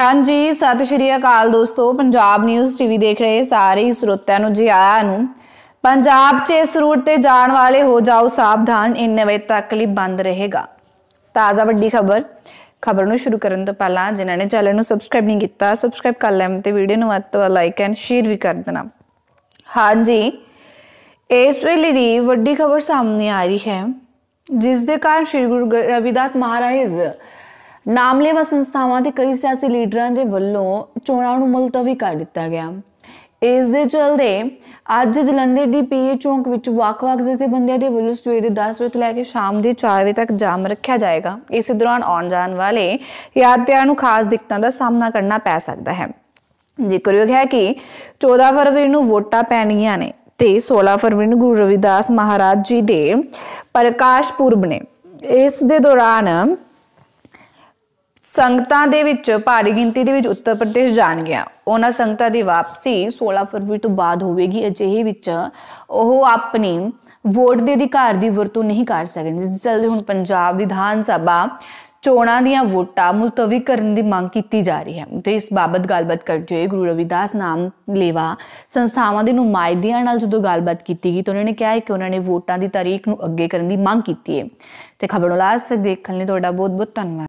ਹਾਂਜੀ ਸਤਿ ਸ਼੍ਰੀ ਅਕਾਲ ਦੋਸਤੋ ਪੰਜਾਬ ਨਿਊਜ਼ ਟੀਵੀ ਦੇਖ ਰਹੇ ਸਾਰੇ ਸਰੋਤਿਆਂ ਨੂੰ ਜੀ ਆਇਆਂ ਨੂੰ ਪੰਜਾਬ 'ਚ ਇਸ ਰੂਟ ਤੇ ਜਾਣ ਵਾਲੇ ਹੋ ਜਾਓ ਸਾਵਧਾਨ ਇੰਨੇ ਵਜੇ ਤੱਕ ਲਈ ਬੰਦ ਰਹੇਗਾ ਤਾਜ਼ਾ ਵੱਡੀ ਖਬਰ ਖਬਰ ਨੂੰ ਸ਼ੁਰੂ ਕਰਨ ਤੋਂ ਪਹਿਲਾਂ ਜਿਨ੍ਹਾਂ ਨੇ ਚੈਨਲ ਨੂੰ ਸਬਸਕ੍ਰਾਈਬ ਨਹੀਂ ਕੀਤਾ ਸਬਸਕ੍ਰਾਈਬ ਕਰ ਲੈਣ ਤੇ ਵੀਡੀਓ ਨੂੰ ਵੱਧ ਤੋਂ ਵੱਧ ਲਾਈਕ ਐਂਡ ਸ਼ੇਅਰ ਵੀ ਕਰ ਦੇਣਾ ਹਾਂਜੀ ਇਸ ਵੇਲੇ ਦੀ ਵੱਡੀ ਖਬਰ ਸਾਹਮਣੇ ਆ ਰਹੀ ਹੈ ਜਿਸ ਦੇ ਕਾਰਨ ਸ਼੍ਰੀ ਗੁਰੂ ਰਵਿਦਾਸ ਮਹਾਰਾਜ ਨਾਮਲੇਵਾ ਸੰਸਥਾਵਾਂ ਦੇ ਕਈ ਸਿਆਸੀ ਲੀਡਰਾਂ ਦੇ ਵੱਲੋਂ ਚੋਣਾਂ ਨੂੰ ਮੁਲਤਵੀ ਕਰ ਦਿੱਤਾ ਗਿਆ ਇਸ ਦੇ ਚਲਦੇ ਅੱਜ ਜਲੰਧਰ ਦੀ ਪੀਏ ਚੌਂਕ ਵਿੱਚ ਵੱਖ-ਵੱਖ ਜਥੇਬੰਦੀਆਂ ਦੇ ਵੱਲੋਂ ਸਵੇਰ ਦੇ 10 ਵਜੇ ਤੋਂ ਲੈ ਕੇ ਸ਼ਾਮ ਦੇ 4 ਵਜੇ ਤੱਕ ਜਾਮ ਰੱਖਿਆ ਜਾਏਗਾ ਇਸ ਦੌਰਾਨ ਆਉਣ ਜਾਣ ਵਾਲੇ ਯਾਤਰੀਆਂ ਨੂੰ ਖਾਸ ਦਿੱਕਤਾਂ ਦਾ ਸਾਹਮਣਾ ਕਰਨਾ ਪੈ ਸਕਦਾ ਹੈ ਜ਼ਿਕਰਯੋਗ ਹੈ ਕਿ 14 ਫਰਵਰੀ ਨੂੰ ਵੋਟਾਂ ਪੈਣੀਆਂ ਨੇ ਤੇ 16 ਫਰਵਰੀ ਨੂੰ ਗੁਰੂ ਰਵਿਦਾਸ ਮਹਾਰਾਜ ਜੀ ਦੇ ਪ੍ਰਕਾਸ਼ ਪੁਰਬ ਨੇ ਇਸ ਦੇ ਦੌਰਾਨ ਸੰਗਤਾਂ ਦੇ ਵਿੱਚ ਭਾਰੀ ਗਿਣਤੀ ਦੇ ਵਿੱਚ ਉੱਤਰ ਪ੍ਰਦੇਸ਼ ਜਾਣ ਗਿਆ ਉਹਨਾਂ ਸੰਗਤਾਂ ਦੀ ਵਾਪਸੀ 16 ਫਰਵਰੀ ਤੋਂ ਬਾਅਦ ਹੋਵੇਗੀ ਅਜਿਹੇ ਵਿੱਚ ਉਹ ਆਪਣੀ ਵੋਟ ਦੇ ਅਧਿਕਾਰ ਦੀ ਵਰਤੋਂ ਨਹੀਂ ਕਰ ਸਕਣਗੇ ਜਿਸ ਜਲਦੀ ਹੁਣ ਪੰਜਾਬ ਵਿਧਾਨ ਸਭਾ ਚੋਣਾਂ ਦੀਆਂ ਵੋਟਾਂ ਮੁਲਤਵੀ ਕਰਨ ਦੀ ਮੰਗ ਕੀਤੀ ਜਾ ਰਹੀ ਹੈ ਤੇ ਇਸ ਬਾਬਤ ਗੱਲਬਾਤ ਕਰਦੇ ਹੋਏ ਗੁਰੂ ਰਵਿਦਾਸ ਨਾਮ ਲੇਵਾ ਸੰਸਥਾਵਾਂ ਦੇ ਨੁਮਾਇਦਿਆਂ ਨਾਲ ਜਦੋਂ ਗੱਲਬਾਤ ਕੀਤੀ ਗਈ ਤਾਂ ਉਹਨਾਂ ਨੇ ਕਿਹਾ ਕਿ ਉਹਨਾਂ ਨੇ ਵੋਟਾਂ ਦੀ ਤਾਰੀਖ ਨੂੰ ਅੱਗੇ ਕਰਨ ਦੀ ਮੰਗ ਕੀਤੀ ਹੈ ਤੇ ਖਬਰ ਨੂੰ ਲਾਸਟ ਦੇਖਣ ਲਈ ਤੁਹਾਡਾ ਬਹੁਤ ਬਹੁਤ ਧੰਨਵਾਦ